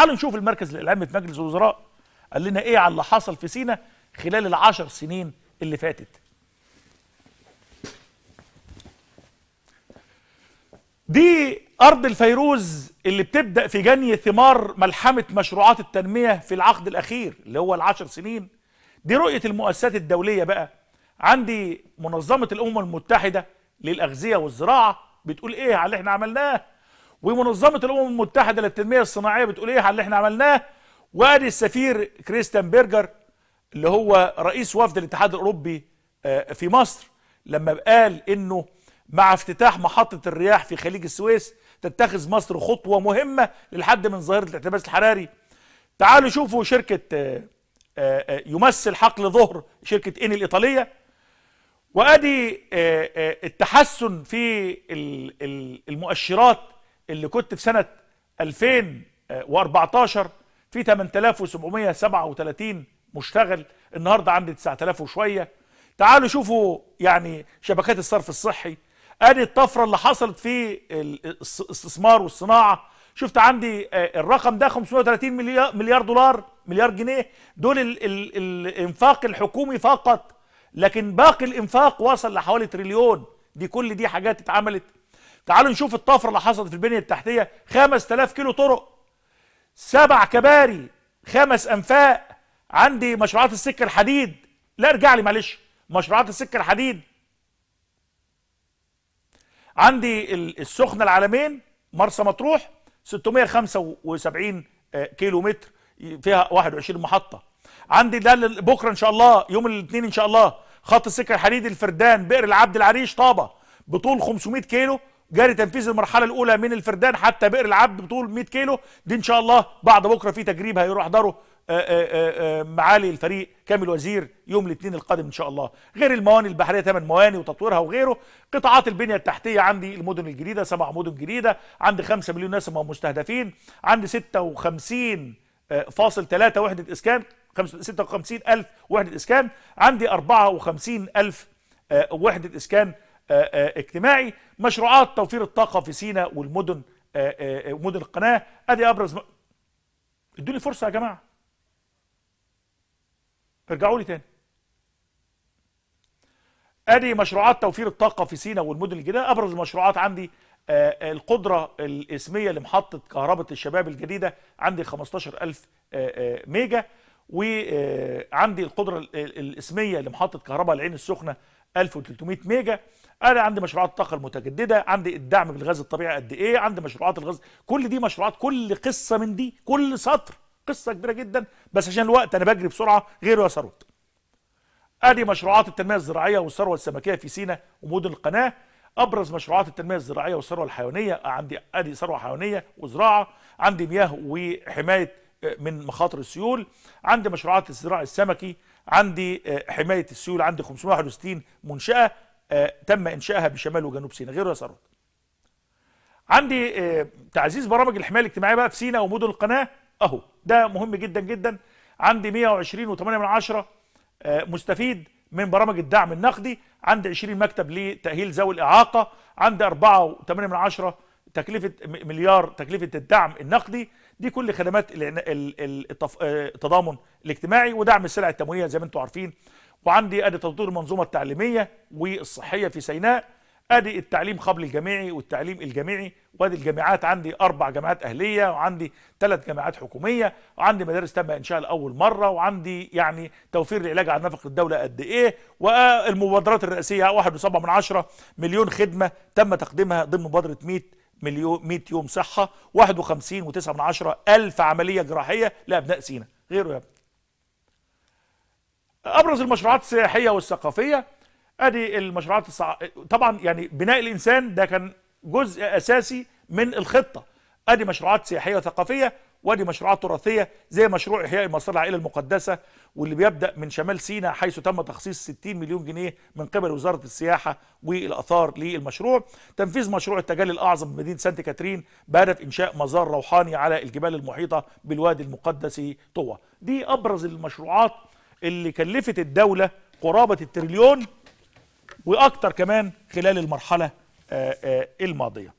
تعالوا نشوف المركز الاعلامي في مجلس الوزراء قال لنا ايه على اللي حصل في سينا خلال العشر سنين اللي فاتت دي ارض الفيروز اللي بتبدا في جني ثمار ملحمه مشروعات التنميه في العقد الاخير اللي هو العشر سنين دي رؤيه المؤسسات الدوليه بقى عندي منظمه الامم المتحده للاغذيه والزراعه بتقول ايه على اللي احنا عملناه ومنظمه الامم المتحده للتنميه الصناعيه بتقول ايه على اللي احنا عملناه وادي السفير كريستيان بيرجر اللي هو رئيس وفد الاتحاد الاوروبي آه، في مصر لما قال انه مع افتتاح محطه الرياح في خليج السويس تتخذ مصر خطوه مهمه للحد من ظاهره الاحتباس الحراري تعالوا شوفوا شركه آه، آه، يمثل حقل ظهر شركه اني الايطاليه وادي التحسن في المؤشرات اللي كنت في سنه 2014 في 8737 مشتغل النهارده عندي 9000 وشويه تعالوا شوفوا يعني شبكات الصرف الصحي ادي الطفره اللي حصلت في الاستثمار والصناعه شفت عندي آه، الرقم ده 530 مليار دولار مليار جنيه دول الـ الـ الانفاق الحكومي فقط لكن باقي الانفاق وصل لحوالي تريليون دي كل دي حاجات اتعملت تعالوا نشوف الطفره اللي حصلت في البنيه التحتيه 5000 كيلو طرق سبع كباري خمس انفاق عندي مشروعات السكه الحديد لا ارجع لي معلش مشروعات السكه الحديد عندي السخنه العالمين مرسى مطروح 675 آه، كيلو متر فيها 21 محطه عندي ده بكره ان شاء الله يوم الاثنين ان شاء الله خط السكه الحديد الفردان بئر العبد العريش طابه بطول 500 كيلو جاري تنفيذ المرحله الاولى من الفردان حتى بئر العبد بطول 100 كيلو دي ان شاء الله بعد بكره في تجريب هيروح داره آه، آه، آه، معالي الفريق كامل وزير يوم الاثنين القادم ان شاء الله غير المواني البحريه ثمان مواني وتطويرها وغيره قطاعات البنيه التحتيه عندي المدن الجديده سبع مدن جديده عندي 5 مليون نسمه مستهدفين عندي 56 فاصل 3 وحده اسكان 56 الف وحده اسكان عندي 54 الف وحده اسكان آه، آه، اجتماعي مشروعات توفير الطاقة في سيناء والمدن آه، مدن القناة ادي ابرز م... ادوني فرصة يا جماعة ارجعوا لي تاني ادي مشروعات توفير الطاقة في سيناء والمدن الجديدة ابرز المشروعات عندي القدرة الاسمية لمحطة كهرباء الشباب الجديدة عندي 15000 ميجا وعندي القدرة الاسمية لمحطة كهرباء العين السخنة 1300 ميجا انا عندي مشروعات الطاقه المتجدده عندي الدعم بالغاز الطبيعي قد ايه عندي مشروعات الغاز كل دي مشروعات كل قصه من دي كل سطر قصه كبيره جدا بس عشان الوقت انا بجري بسرعه غيره يا ثروت ادي مشروعات التنميه الزراعيه والثروه السمكيه في سينا ومدن القناه ابرز مشروعات التنميه الزراعيه والثروه الحيوانيه عندي ادي ثروه حيوانيه وزراعه عندي مياه وحمايه آه، من مخاطر السيول عندي مشروعات الزراعه السمكي عندي آه، حمايه السيول عندي 561 منشاه آه، تم انشائها بشمال وجنوب سيناء غير يسارات عندي آه، تعزيز برامج الحمايه الاجتماعيه بقى في سيناء ومدن القناه اهو ده مهم جدا جدا عندي 120 و8 من مستفيد من برامج الدعم النقدي عندي 20 مكتب لتاهيل ذوي الاعاقه عندي 4 من تكلفه مليار تكلفه الدعم النقدي دي كل خدمات التضامن آه، الاجتماعي ودعم السلع التموينيه زي ما انتم عارفين وعندي ادي تطوير المنظومه التعليميه والصحيه في سيناء ادي التعليم قبل الجامعي والتعليم الجامعي وادي الجامعات عندي اربع جامعات اهليه وعندي ثلاث جامعات حكوميه وعندي مدارس تم انشائها لاول مره وعندي يعني توفير العلاج على نفقه الدوله قد ايه والمبادرات الرئاسيه 1.7 مليون خدمه تم تقديمها ضمن مبادره 100 مليون 100 يوم صحه 51 من الف عمليه جراحيه لابناء سينا غيره يا ابني ابرز المشروعات السياحيه والثقافيه ادي المشروعات الصع... طبعا يعني بناء الانسان ده كان جزء اساسي من الخطه ادي مشروعات سياحيه وثقافيه وادي مشروعات تراثيه زي مشروع احياء مصر العائله المقدسه واللي بيبدا من شمال سيناء حيث تم تخصيص 60 مليون جنيه من قبل وزاره السياحه والاثار للمشروع تنفيذ مشروع التجلي الاعظم بمدينه سانت كاترين بهدف انشاء مزار روحاني على الجبال المحيطه بالوادي المقدس طوى دي ابرز المشروعات اللي كلفت الدوله قرابه التريليون واكتر كمان خلال المرحله آه، آه، الماضيه